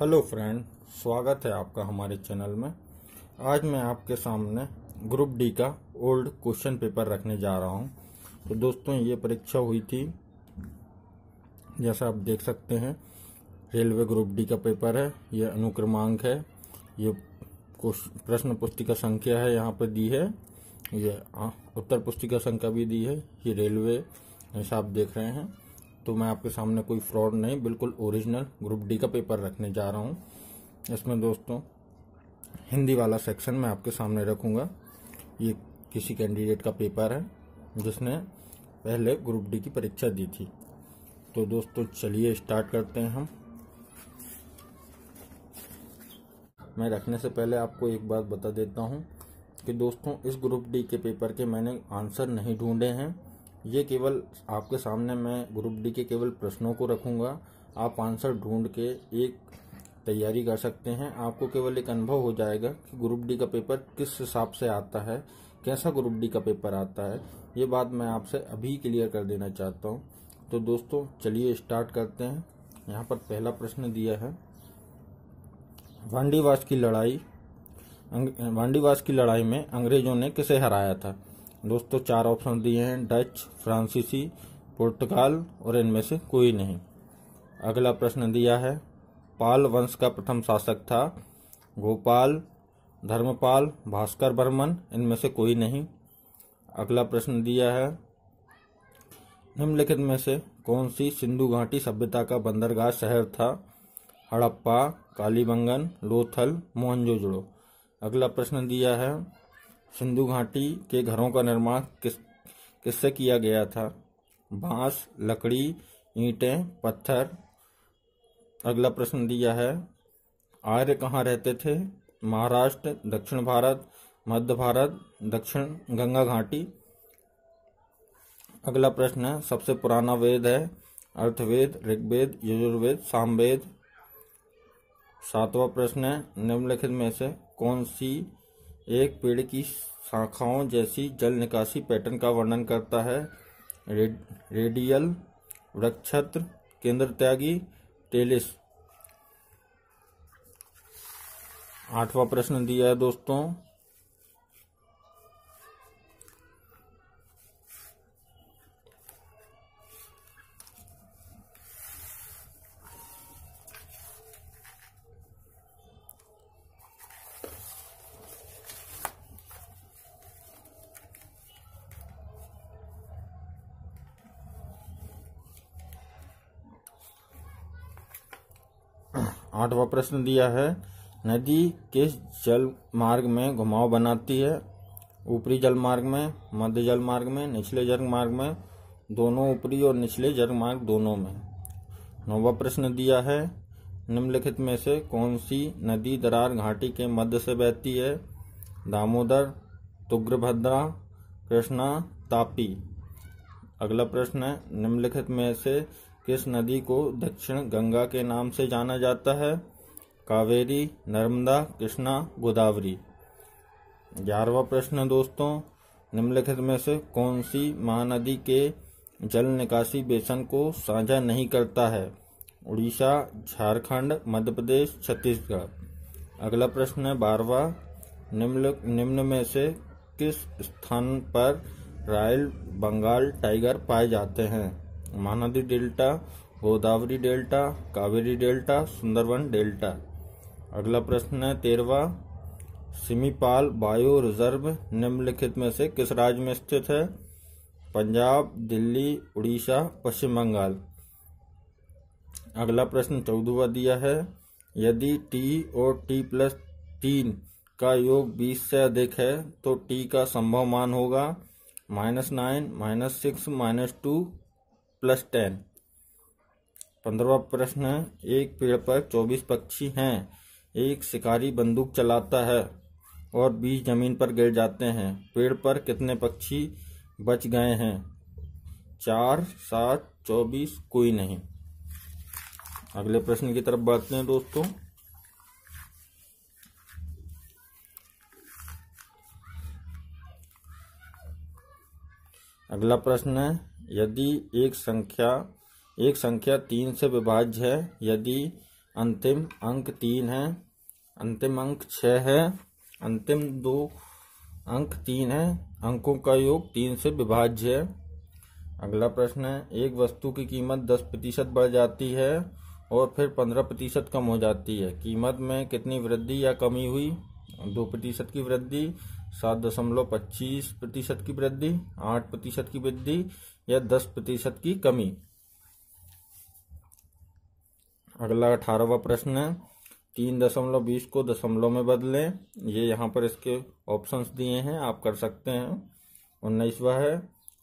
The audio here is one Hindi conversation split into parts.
हेलो फ्रेंड स्वागत है आपका हमारे चैनल में आज मैं आपके सामने ग्रुप डी का ओल्ड क्वेश्चन पेपर रखने जा रहा हूं तो दोस्तों ये परीक्षा हुई थी जैसा आप देख सकते हैं रेलवे ग्रुप डी का पेपर है ये अनुक्रमांक है ये प्रश्न पुस्तिका संख्या है यहाँ पर दी है ये उत्तर पुस्तिका संख्या भी दी है ये रेलवे जैसा आप देख रहे हैं तो मैं आपके सामने कोई फ्रॉड नहीं बिल्कुल ओरिजिनल ग्रुप डी का पेपर रखने जा रहा हूँ इसमें दोस्तों हिंदी वाला सेक्शन मैं आपके सामने रखूँगा ये किसी कैंडिडेट का पेपर है जिसने पहले ग्रुप डी की परीक्षा दी थी तो दोस्तों चलिए स्टार्ट करते हैं हम मैं रखने से पहले आपको एक बात बता देता हूँ कि दोस्तों इस ग्रुप डी के पेपर के मैंने आंसर नहीं ढूंढे हैं ये केवल आपके सामने मैं ग्रुप डी के केवल प्रश्नों को रखूँगा आप आंसर ढूंढ के एक तैयारी कर सकते हैं आपको केवल एक अनुभव हो जाएगा कि ग्रुप डी का पेपर किस हिसाब से आता है कैसा ग्रुप डी का पेपर आता है ये बात मैं आपसे अभी क्लियर कर देना चाहता हूँ तो दोस्तों चलिए स्टार्ट करते हैं यहाँ पर पहला प्रश्न दिया है वांडीवास की लड़ाई वांडीवास की लड़ाई में अंग्रेजों ने किसे हराया था दोस्तों चार ऑप्शन दिए हैं डच फ्रांसीसी पुर्तगाल और इनमें से कोई नहीं अगला प्रश्न दिया है पाल वंश का प्रथम शासक था गोपाल धर्मपाल भास्कर बर्मन इनमें से कोई नहीं अगला प्रश्न दिया है निम्नलिखित में से कौन सी सिंधु घाटी सभ्यता का बंदरगाह शहर था हड़प्पा कालीबंगन लोथल मोहनजोजड़ो अगला प्रश्न दिया है सिंधु घाटी के घरों का निर्माण किस किससे किया गया था बांस लकड़ी ईंटें पत्थर अगला प्रश्न दिया है आर्य कहाँ रहते थे महाराष्ट्र दक्षिण भारत मध्य भारत दक्षिण गंगा घाटी अगला प्रश्न है सबसे पुराना वेद है अर्थवेद ऋग्वेद यजुर्वेद सामवेद सातवां प्रश्न है निम्नलिखित में से कौन सी एक पेड़ की शाखाओं जैसी जल निकासी पैटर्न का वर्णन करता है रे, रेडियल वृक्षत्र केंद्र त्यागी टेलिस आठवां प्रश्न दिया है दोस्तों आठवां प्रश्न दिया है नदी किस जल मार्ग में घुमाव बनाती है ऊपरी जल मार्ग में मध्य जल मार्ग में निचले जल मार्ग में दोनों ऊपरी और निचले जल मार्ग दोनों में नौवा प्रश्न दिया है निम्नलिखित में से कौन सी नदी दरार घाटी के मध्य से बहती है दामोदर तुग्रभद्रा कृष्णा तापी अगला प्रश्न है निम्नलिखित में से किस नदी को दक्षिण गंगा के नाम से जाना जाता है कावेरी नर्मदा कृष्णा गोदावरी ग्यारहवा प्रश्न दोस्तों निम्नलिखित में से कौन सी महानदी के जल निकासी बेसन को साझा नहीं करता है उड़ीसा झारखंड मध्य प्रदेश छत्तीसगढ़ अगला प्रश्न है बारवा निम्न निम्न में से किस स्थान पर रॉयल बंगाल टाइगर पाए जाते हैं Mahanadi delta Godavari delta Kaveri delta Sundarban delta अगला प्रश्न है तेरवा सिमीपाल बायो रिजर्व निम्नलिखित में से किस राज्य में स्थित है पंजाब दिल्ली उड़ीसा पश्चिम बंगाल अगला प्रश्न चौदहवा दिया है यदि टी और टी प्लस तीन का योग बीस से अधिक है तो टी का संभव मान होगा minus nine minus six minus two plus ten पंद्रवा प्रश्न एक पेड़ पर चौबीस पक्षी हैं एक शिकारी बंदूक चलाता है और बीस जमीन पर गिर जाते हैं पेड़ पर कितने पक्षी बच गए हैं चार सात चौबीस कोई नहीं अगले प्रश्न की तरफ बढ़ते हैं दोस्तों अगला प्रश्न है यदि एक संख्या एक संख्या तीन से विभाज्य है यदि अंतिम अंक तीन है अंतिम अंक छः है अंतिम दो अंक तीन है अंकों का योग तीन से विभाज्य है अगला प्रश्न है एक वस्तु की कीमत दस प्रतिशत बढ़ जाती है और फिर पंद्रह प्रतिशत कम हो जाती है कीमत में कितनी वृद्धि या कमी हुई दो प्रतिशत की वृद्धि सात दशमलव पच्चीस प्रतिशत की वृद्धि आठ प्रतिशत की वृद्धि या दस प्रतिशत की कमी अगला अठारहवा प्रश्न है तीन दशमलव बीस को दशमलव में बदलें ये यहाँ पर इसके ऑप्शंस दिए हैं आप कर सकते हैं उन्नीसवा है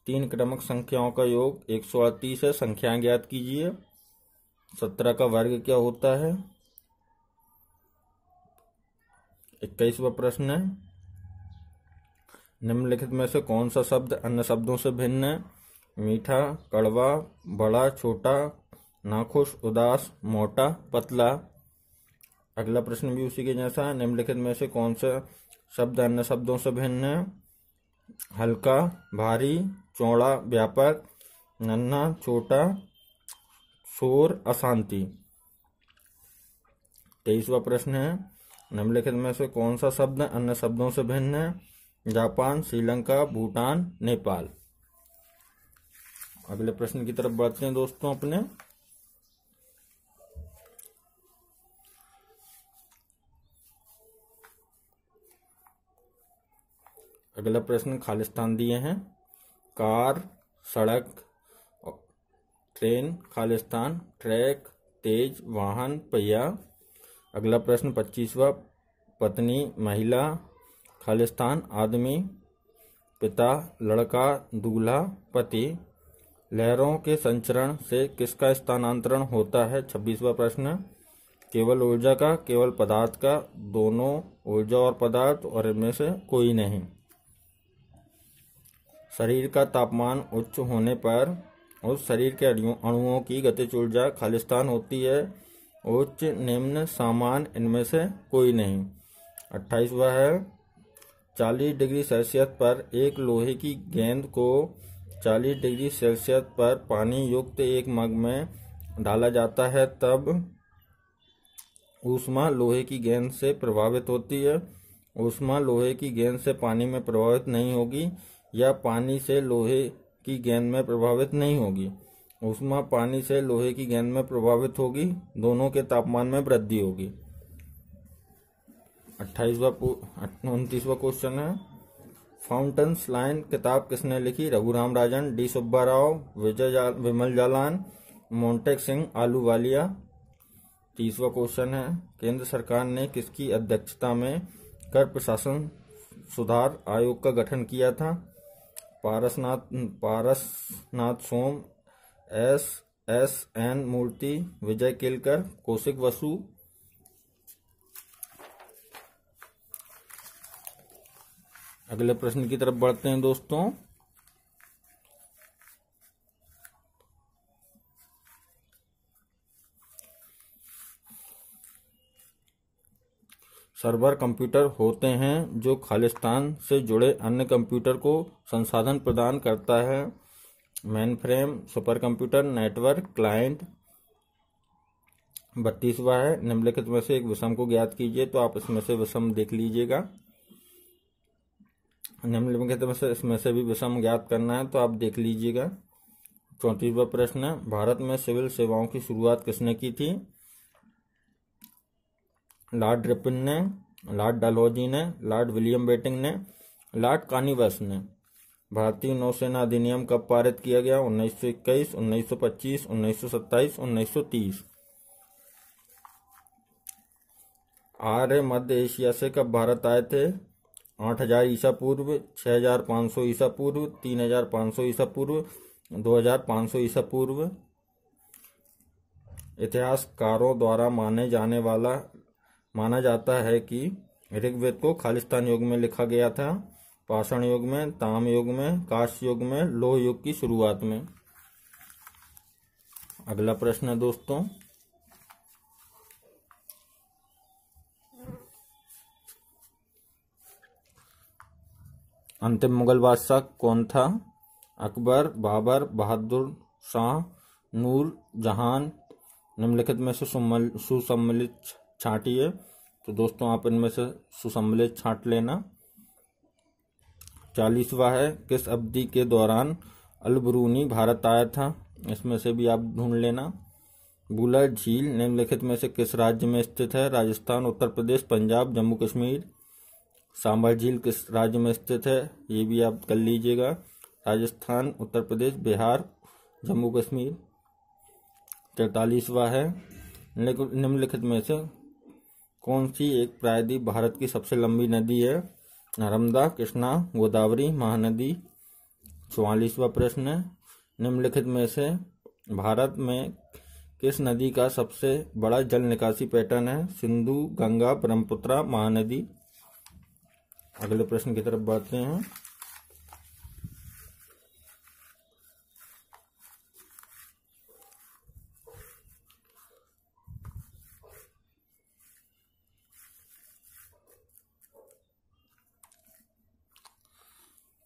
तीन क्रमक संख्याओं का योग एक सौ अड़तीस है संख्याएं ज्ञात कीजिए सत्रह का वर्ग क्या होता है इक्कीसवा प्रश्न है निम्नलिखित में से कौन सा शब्द अन्य शब्दों से भिन्न है मीठा कड़वा बड़ा छोटा नाखुश उदास मोटा पतला अगला प्रश्न भी उसी के जैसा है निम्नलिखित में से कौन सा शब्द अन्य शब्दों से भिन्न है हल्का भारी चौड़ा व्यापक नन्हा छोटा शोर अशांति तेईसवा प्रश्न है निम्नलिखित में से कौन सा शब्द अन्य शब्दों से भिन्न है जापान श्रीलंका भूटान नेपाल अगले प्रश्न की तरफ बढ़ते हैं दोस्तों अपने अगला प्रश्न खालिस्तान दिए हैं कार सड़क ट्रेन खालिस्तान ट्रैक तेज वाहन पहिया अगला प्रश्न पच्चीसवा पत्नी महिला खालिस्तान आदमी पिता लड़का दूल्हा पति लहरों के संचरण से किसका स्थानांतरण होता है छब्बीसवा प्रश्न केवल ऊर्जा का केवल पदार्थ का दोनों ऊर्जा और पदार्थ और इनमें से कोई नहीं शरीर का तापमान उच्च होने पर उस शरीर के अणुओं की गतिज ऊर्जा खालिस्तान होती है उच्च निम्न सामान इनमें से कोई नहीं अट्ठाईसवा है चालीस डिग्री सेल्सियस पर एक लोहे की गेंद को 40 डिग्री सेल्सियस पर पानी युक्त एक मग में डाला जाता है तब ऊष्मा लोहे की गेंद से प्रभावित होती है ऊष्मा लोहे की गेंद से पानी में प्रभावित नहीं होगी या पानी से लोहे की गेंद में प्रभावित नहीं होगी ऊष्मा पानी से लोहे की गेंद में प्रभावित होगी दोनों के तापमान में वृद्धि होगी अट्ठाईसवा उनतीसवा क्वेश्चन है फाउंटेन्स लाइन किताब किसने लिखी रघुराम राजन डी सुब्बा राव विजय विमल जालान मोन्टेक सिंह आलूवालिया तीसवा क्वेश्चन है केंद्र सरकार ने किसकी अध्यक्षता में कर प्रशासन सुधार आयोग का गठन किया था Parasnath Parasnath Som S S N Murthy Vijay Kelkar Kaushik Basu अगले प्रश्न की तरफ बढ़ते हैं दोस्तों सर्वर कंप्यूटर होते हैं जो खालिस्तान से जुड़े अन्य कंप्यूटर को संसाधन प्रदान करता है frame super computer network client बत्तीसवा है निम्नलिखित में से एक विषम को ज्ञात कीजिए तो आप इसमें से विषम देख लीजिएगा हम लोगों के इसमें से भी विषम ज्ञात करना है तो आप देख लीजिएगा चौंतीसवा प्रश्न है भारत में सिविल सेवाओं की शुरुआत किसने की थी लॉर्ड रिपिन ने लॉर्ड डलहौजी ने लॉर्ड विलियम बेटिंग ने लॉर्ड कानीवस ने भारतीय नौसेना अधिनियम कब पारित किया गया 1921, 1925, 1927, 1930 आर्य मध्य एशिया से कब भारत आए थे आठ हजार ईसा पूर्व छः हजार पाँच सौ ईसा पूर्व तीन हजार पाँच सौ ईसा पूर्व दो हजार पाँच सौ ईसा पूर्व इतिहासकारों द्वारा माने जाने वाला माना जाता है कि ऋग्वेद को खालिस्तान युग में लिखा गया था पाषाण युग में ताम युग में काश युग में लोह युग की शुरुआत में अगला प्रश्न है दोस्तों अंतिम मुगल बादशाह कौन था अकबर बाबर बहादुर शाह नूर जहान निम्नलिखित में से सुसम्मिलित छाटिए तो दोस्तों आप इनमें से सुसम्मिलित छाट लेना चालीसवा है किस अवधि के दौरान अलबरूनी भारत आया था इसमें से भी आप ढूंढ लेना बुलर झील निम्नलिखित में से किस राज्य में स्थित है राजस्थान उत्तर प्रदेश पंजाब जम्मू कश्मीर सांबा झील किस राज्य में स्थित है ये भी आप कर लीजिएगा राजस्थान उत्तर प्रदेश बिहार जम्मू कश्मीर तैतालीसवा है निम्नलिखित में से कौन सी एक प्रायद्वीप भारत की सबसे लंबी नदी है नर्मदा कृष्णा गोदावरी महानदी चौवालीसवा प्रश्न है निम्नलिखित में से भारत में किस नदी का सबसे बड़ा जल निकासी पैटर्न है सिंधु गंगा ब्रह्मपुत्रा महानदी अगले प्रश्न की तरफ बढ़ते हैं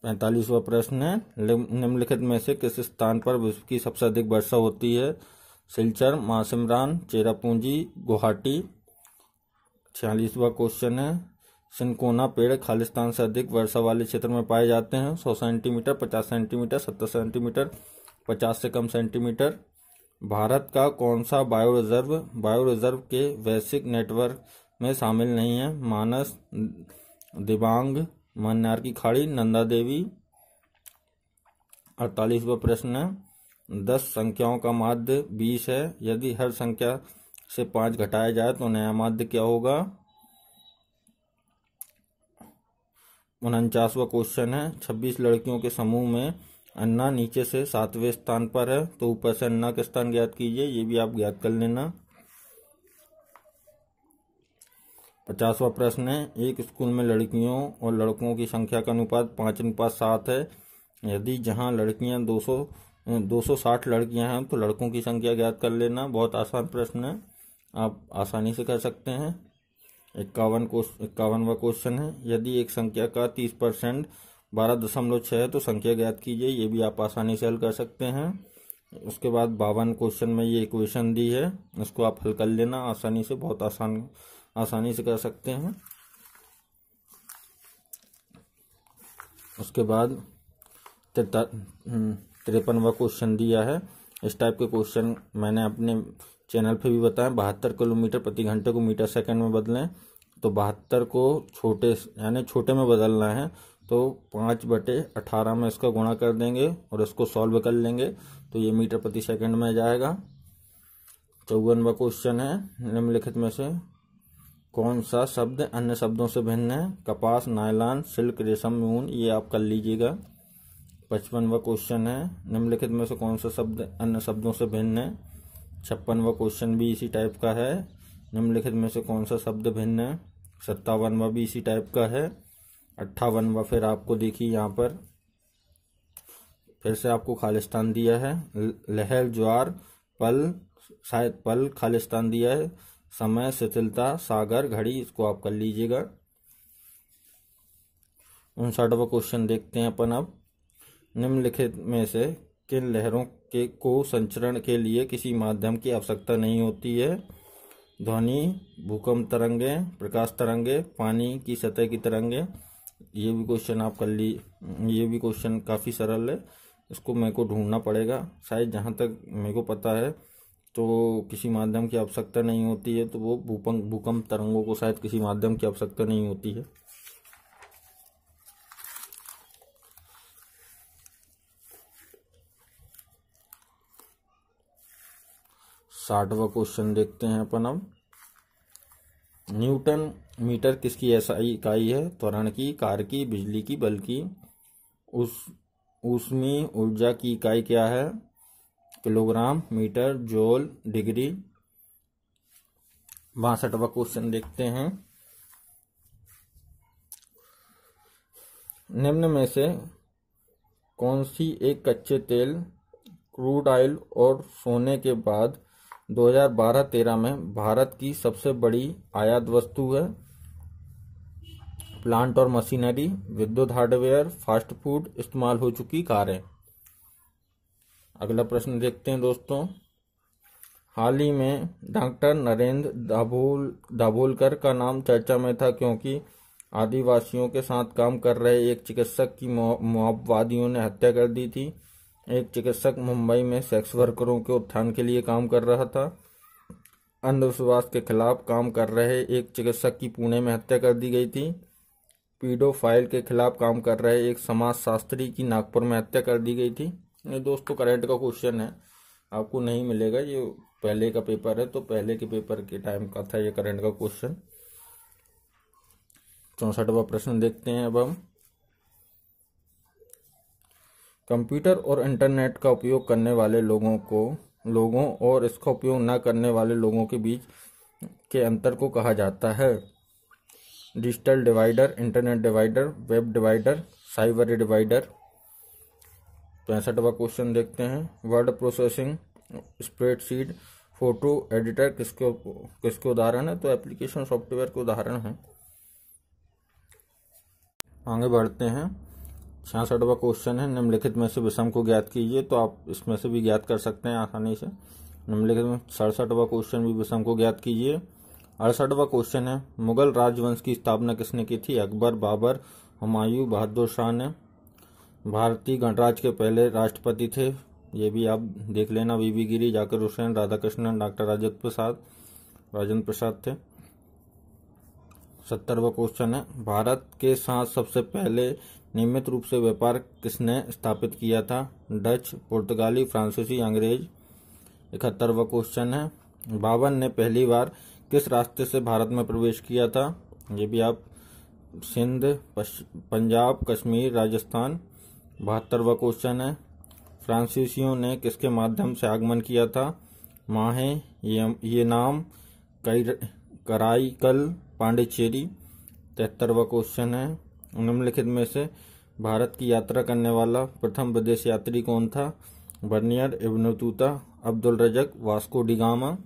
पैंतालीसवा प्रश्न है निम्नलिखित में से किस स्थान पर विश्व की सबसे अधिक वर्षा होती है सिलचर मासिमरान चेरापूंजी गुवाहाटी छियालीसवा क्वेश्चन है सिनकोना पेड़ खालिस्तान से अधिक वर्षा वाले क्षेत्र में पाए जाते हैं सौ सेंटीमीटर पचास सेंटीमीटर सत्तर सेंटीमीटर पचास से कम सेंटीमीटर भारत का कौन सा बायो रिजर्व बायो रिजर्व के वैश्विक नेटवर्क में शामिल नहीं है मानस दिबांग मन्यार की खाड़ी नंदा देवी अड़तालीसवा प्रश्न है दस संख्याओं का माध्य बीस है यदि हर संख्या से पांच घटाया जाए तो नया माध्य क्या होगा उनचासवा क्वेश्चन है छब्बीस लड़कियों के समूह में अन्ना नीचे से सातवें स्थान पर है तो ऊपर से अन्ना का स्थान ज्ञात कीजिए ये भी आप ज्ञात कर लेना पचासवा प्रश्न है एक स्कूल में लड़कियों और लड़कों की संख्या का अनुपात पांच अनुपात सात है यदि जहां लड़कियां 200 260 लड़कियां हैं तो लड़कों की संख्या ज्ञात कर लेना बहुत आसान प्रश्न है आप आसानी से कर सकते हैं इक्यावन इक्यावनवा क्वेश्चन है यदि एक संख्या का तीस परसेंट बारह दशमलव छः है तो संख्या ज्ञात कीजिए ये भी आप आसानी से हल कर सकते हैं उसके बाद बावन क्वेश्चन में ये इक्वेशन दी है इसको आप हल कर लेना आसानी से बहुत आसान आसानी से कर सकते हैं उसके बाद हम्म, तिरपनवा क्वेश्चन दिया है इस टाइप के क्वेश्चन मैंने अपने चैनल पे भी बताया बहत्तर किलोमीटर प्रति घंटे को मीटर सेकंड में बदलें तो बहत्तर को छोटे यानी छोटे में बदलना है तो पाँच बटे अठारह में इसका गुणा कर देंगे और इसको सॉल्व कर लेंगे तो ये मीटर प्रति सेकंड में जाएगा चौवनवा क्वेश्चन है निम्नलिखित में से कौन सा शब्द अन्य शब्दों से भिन्न है कपास नायलान सिल्क रेशम ऊन ये आप कर लीजिएगा पचपनवा क्वेश्चन है निम्नलिखित में से कौन सा शब्द अन्य शब्दों से भिन्न है छप्पनवा क्वेश्चन भी इसी टाइप का है निम्नलिखित में से कौन सा शब्द भिन्न है सत्तावनवा भी इसी टाइप का है अट्ठावनवा फिर आपको देखिए यहाँ पर फिर से आपको खालिस्तान दिया है लहल ज्वार पल शायद पल खालिस्तान दिया है समय शिथिलता सागर घड़ी इसको आप कर लीजिएगा उनसठवा क्वेश्चन देखते हैं अपन अब निम्नलिखित में से किन लहरों के को संचरण के लिए किसी माध्यम की आवश्यकता नहीं होती है ध्वनि भूकंप तरंगे प्रकाश तरंगे पानी की सतह की तरंगे ये भी क्वेश्चन आप कर ली ये भी क्वेश्चन काफ़ी सरल है इसको मेरे को ढूंढना पड़ेगा शायद जहाँ तक मेरे को पता है तो किसी माध्यम की आवश्यकता नहीं होती है तो वो भूकंप भूकंप तरंगों को शायद किसी माध्यम की आवश्यकता नहीं होती है साठवा क्वेश्चन देखते हैं अपन हम न्यूटन मीटर किसकी ऐसा इकाई है त्वरण की कार की बिजली की बल्कि उस उसमें ऊर्जा की इकाई क्या है किलोग्राम मीटर जोल डिग्री बासठवा क्वेश्चन देखते हैं निम्न में से कौन सी एक कच्चे तेल क्रूड ऑयल और सोने के बाद 2012-13 में भारत की सबसे बड़ी आयात वस्तु है प्लांट और मशीनरी विद्युत हार्डवेयर फास्ट फूड इस्तेमाल हो चुकी कारें अगला प्रश्न देखते हैं दोस्तों हाल ही में डॉक्टर नरेंद्र दाभोल दाभोलकर का नाम चर्चा में था क्योंकि आदिवासियों के साथ काम कर रहे एक चिकित्सक की माओवादियों ने हत्या कर दी थी एक चिकित्सक मुंबई में सेक्स वर्करों के उत्थान के लिए काम कर रहा था अंधविश्वास के खिलाफ काम कर रहे एक चिकित्सक की पुणे में हत्या कर दी गई थी पीडोफाइल के खिलाफ काम कर रहे एक समाज शास्त्री की नागपुर में हत्या कर दी गई थी ये दोस्तों करंट का क्वेश्चन है आपको नहीं मिलेगा ये पहले का पेपर है तो पहले के पेपर के टाइम का था ये करंट का क्वेश्चन चौसठवा प्रश्न देखते हैं अब हम कंप्यूटर और इंटरनेट का उपयोग करने वाले लोगों को लोगों और इसका उपयोग न करने वाले लोगों के बीच के अंतर को कहा जाता है digital divider internet divider web divider cyber divider पैंसठवा क्वेश्चन देखते हैं word processing spreadsheet photo editor किसके किसके उदाहरण है तो एप्लीकेशन सॉफ्टवेयर के उदाहरण है आगे बढ़ते हैं छियासठवा क्वेश्चन है निम्नलिखित में से विषम को ज्ञात कीजिए तो आप इसमें से भी ज्ञात कर सकते हैं आसानी से निम्नलिखित में सड़सठवा क्वेश्चन भी विषम को ज्ञात कीजिए अड़सठवा क्वेश्चन है मुगल राजवंश की स्थापना किसने की थी अकबर बाबर हुमायूं बहादुर शाह ने भारतीय गणराज्य के पहले राष्ट्रपति थे ये भी आप देख लेना वीवी गिरी जाकर हुसैन राधाकृष्णन डॉक्टर राजद प्रसाद राजेंद्र प्रसाद थे सत्तरवा क्वेश्चन है भारत के साथ सबसे पहले नियमित रूप से व्यापार किसने स्थापित किया था डच पुर्तगाली फ्रांसीसी अंग्रेज इकहत्तरवा क्वेश्चन है बावन ने पहली बार किस रास्ते से भारत में प्रवेश किया था ये भी आप सिंध पंजाब कश्मीर राजस्थान बहत्तरवा क्वेश्चन है फ्रांसीसियों ने किसके माध्यम से आगमन किया था माहे ये, नाम कई कराईकल पांडिचेरी तिहत्तरवा क्वेश्चन है निम्नलिखित में से भारत की यात्रा करने वाला प्रथम विदेश यात्री कौन था Bernier Ibn Abdul Razzaq Vasco da Gama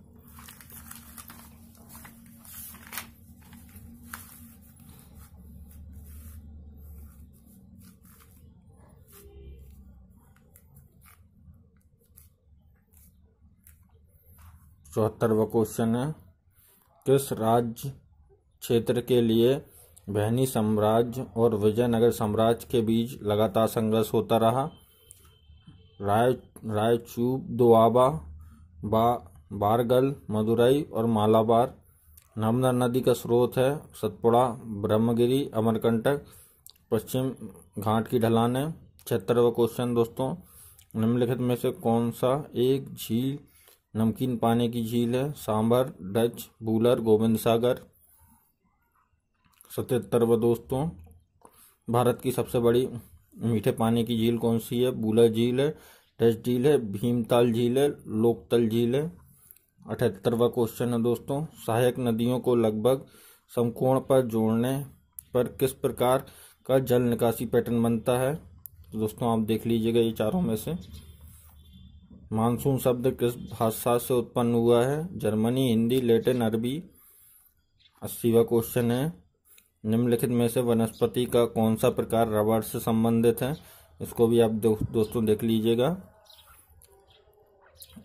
चौहत्तरवा क्वेश्चन है किस राज्य क्षेत्र के लिए बहनी साम्राज्य और विजयनगर साम्राज्य के बीच लगातार संघर्ष होता रहा राय रायचूब दुआबा बा बारगल मदुरई और मालाबार नर्मदा नदी का स्रोत है सतपुड़ा ब्रह्मगिरी अमरकंटक पश्चिम घाट की ढलाने छिहत्तरवा क्वेश्चन दोस्तों निम्नलिखित में से कौन सा एक झील नमकीन पानी की झील है सांभर डच बूलर गोविंद सागर सतहत्तर व दोस्तों भारत की सबसे बड़ी मीठे पानी की झील कौन सी है बूला झील है टेस्ट झील है भीमताल झील है लोकतल झील है अठहत्तरवा क्वेश्चन है दोस्तों सहायक नदियों को लगभग समकोण पर जोड़ने पर किस प्रकार का जल निकासी पैटर्न बनता है तो दोस्तों आप देख लीजिएगा ये चारों में से मानसून शब्द किस भाषा से उत्पन्न हुआ है जर्मनी हिंदी लेटिन अरबी अस्सीवा क्वेश्चन है निम्नलिखित में से वनस्पति का कौन सा प्रकार रबड़ से संबंधित है इसको भी आप दोस्तों देख लीजिएगा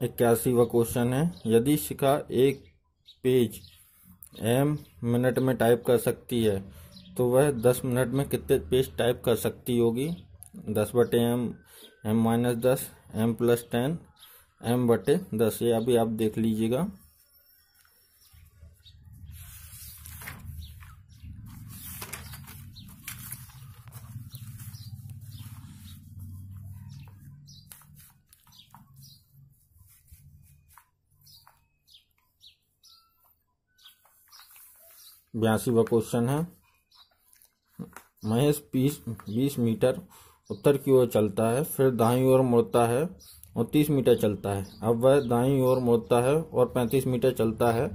इक्यासीवा क्वेश्चन है यदि शिखा एक पेज एम मिनट में टाइप कर सकती है तो वह दस मिनट में कितने पेज टाइप कर सकती होगी दस बटे एम एम माइनस दस एम प्लस टेन एम बटे दस ये अभी आप देख लीजिएगा बयासीवा क्वेश्चन है महेश बीस बीस मीटर उत्तर की ओर चलता है फिर दाई ओर मुड़ता है और तीस मीटर चलता है अब वह दाई ओर मुड़ता है और पैंतीस मीटर चलता है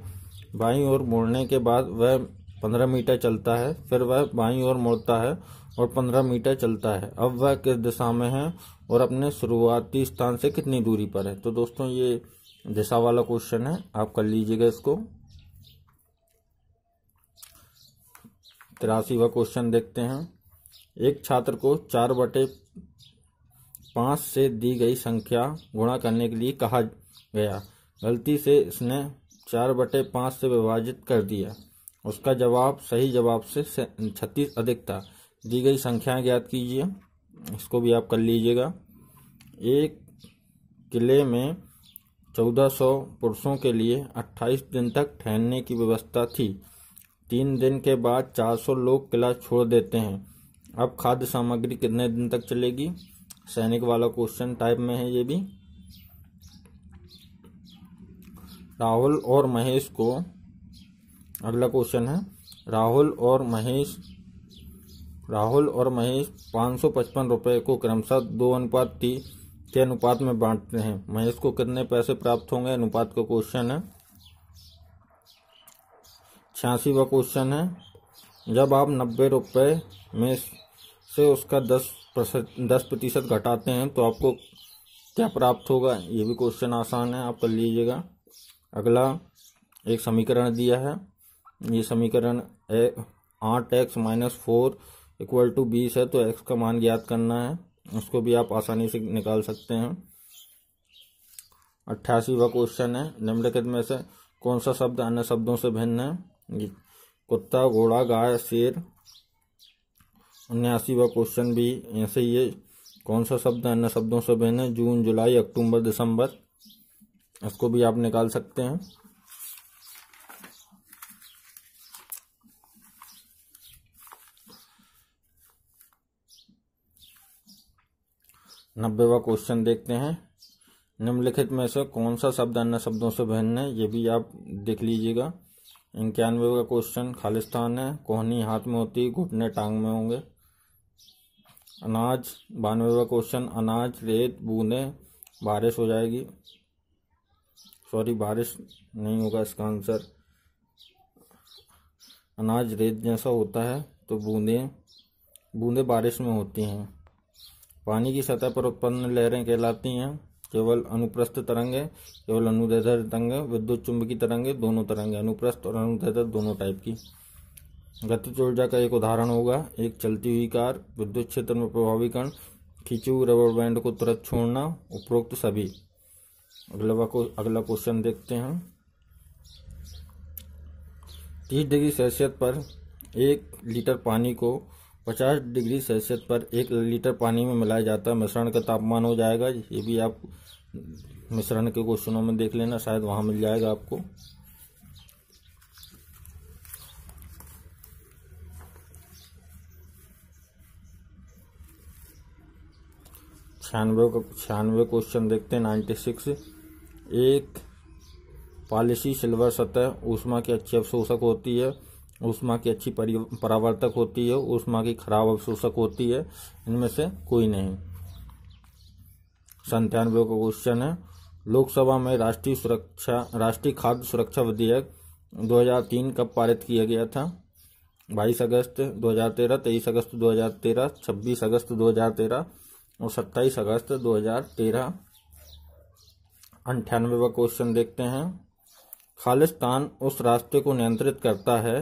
बाई ओर मुड़ने के बाद वह पंद्रह मीटर चलता है फिर वह बाई ओर मुड़ता है और पंद्रह मीटर चलता है अब वह किस दिशा में है और अपने शुरुआती स्थान से कितनी दूरी पर है तो दोस्तों ये दिशा वाला क्वेश्चन है आप कर लीजिएगा इसको तिरासीवा क्वेश्चन देखते हैं एक छात्र को चार बटे पाँच से दी गई संख्या गुणा करने के लिए कहा गया गलती से इसने चार बटे पाँच से विभाजित कर दिया उसका जवाब सही जवाब से छत्तीस अधिक था दी गई संख्याएं ज्ञात कीजिए इसको भी आप कर लीजिएगा एक किले में चौदह सौ पुरुषों के लिए अट्ठाईस दिन तक ठहरने की व्यवस्था थी तीन दिन के बाद 400 लोग किला छोड़ देते हैं अब खाद्य सामग्री कितने दिन तक चलेगी सैनिक वाला क्वेश्चन टाइप में है ये भी राहुल और महेश को अगला क्वेश्चन है राहुल और महेश राहुल और महेश पाँच सौ पचपन रुपये को क्रमशः दो अनुपात तीन के अनुपात में बांटते हैं महेश को कितने पैसे प्राप्त होंगे अनुपात का क्वेश्चन है छियासीवा क्वेश्चन है जब आप नब्बे रुपये में से उसका दस प्रतिशत दस प्रतिशत घटाते हैं तो आपको क्या प्राप्त होगा ये भी क्वेश्चन आसान है आप कर लीजिएगा अगला एक समीकरण दिया है ये समीकरण आठ X minus four equal to बीस है तो एक्स का मान ज्ञात करना है उसको भी आप आसानी से निकाल सकते हैं अट्ठासीवा क्वेश्चन है निम्नलिखित में से कौन सा शब्द अन्य शब्दों से भिन्न है कुत्ता घोड़ा गाय शेर उन्यासीवा क्वेश्चन भी ऐसे ही है कौन सा शब्द अन्य शब्दों से बहने है जून जुलाई अक्टूबर दिसंबर इसको भी आप निकाल सकते हैं नब्बेवा क्वेश्चन देखते हैं निम्नलिखित में से कौन सा शब्द अन्य शब्दों से बहन है ये भी आप देख लीजिएगा इक्यानवे का क्वेश्चन खालिस्तान है कोहनी हाथ में होती घुटने टांग में होंगे अनाज बानवे का क्वेश्चन अनाज रेत बूंदे बारिश हो जाएगी सॉरी बारिश नहीं होगा इसका आंसर अनाज रेत जैसा होता है तो बूंदें बूंदें बारिश में होती हैं पानी की सतह पर उत्पन्न लहरें कहलाती हैं केवल अनुप्रस्थ तरंगें केवल अनुदैर्ध्य तरंगें विद्युत चुंबकीय तरंगें दोनों तरंगें अनुप्रस्थ और अनुदैधर दोनों टाइप की गतिज ऊर्जा का एक उदाहरण होगा एक चलती हुई कार विद्युत क्षेत्र में प्रभावीकरण खींचे हुए रबर बैंड को तुरंत छोड़ना उपरोक्त सभी अगला को अगला क्वेश्चन देखते हैं तीस डिग्री सेल्सियस पर एक लीटर पानी को पचास डिग्री सेल्सियस पर एक लीटर पानी में मिलाया जाता है मिश्रण का तापमान हो जाएगा ये भी आप मिश्रण के क्वेश्चनों में देख लेना शायद वहां मिल जाएगा आपको छियानवे छियानवे क्वेश्चन देखते हैं नाइन्टी सिक्स एक पॉलिसी सिल्वर सतह ऊष्मा की अच्छी अवशोषक होती है ऊष्मा की अच्छी परावर्तक होती है ऊष्मा की खराब अवशोषक होती है इनमें से कोई नहीं संतानवे का क्वेश्चन है लोकसभा में राष्ट्रीय सुरक्षा राष्ट्रीय खाद्य सुरक्षा विधेयक 2003 कब पारित किया गया था 22 अगस्त 2013, 23 अगस्त 2013, 26 अगस्त 2013 और 27 अगस्त 2013 अंठानवे का क्वेश्चन देखते हैं खालिस्तान उस रास्ते को नियंत्रित करता है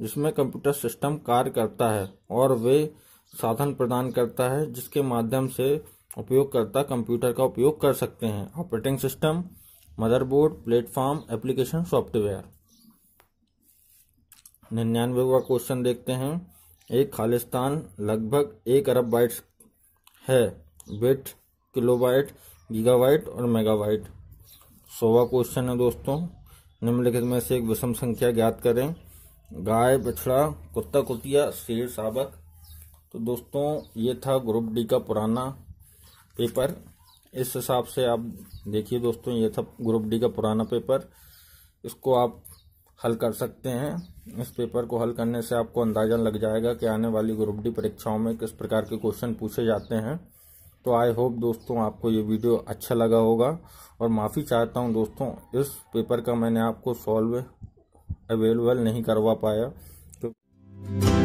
जिसमें कंप्यूटर सिस्टम कार्य करता है और वे साधन प्रदान करता है जिसके माध्यम से उपयोगकर्ता कंप्यूटर का उपयोग कर सकते हैं operating system motherboard platform application software निन्यानवेवा क्वेश्चन देखते हैं एक खालिस्तान लगभग एक अरब बाइट्स है बिट किलोबाइट गीगाबाइट और मेगाबाइट सोवा क्वेश्चन है दोस्तों निम्नलिखित में से एक विषम संख्या ज्ञात करें गाय बछड़ा कुत्ता कुतिया शेर साबक तो दोस्तों ये था ग्रुप डी का पुराना पेपर इस हिसाब से आप देखिए दोस्तों ये था ग्रुप डी का पुराना पेपर इसको आप हल कर सकते हैं इस पेपर को हल करने से आपको अंदाजा लग जाएगा कि आने वाली ग्रुप डी परीक्षाओं में किस प्रकार के क्वेश्चन पूछे जाते हैं तो आई होप दोस्तों आपको ये वीडियो अच्छा लगा होगा और माफ़ी चाहता हूँ दोस्तों इस पेपर का मैंने आपको सॉल्व अवेलेबल नहीं करवा पाया तो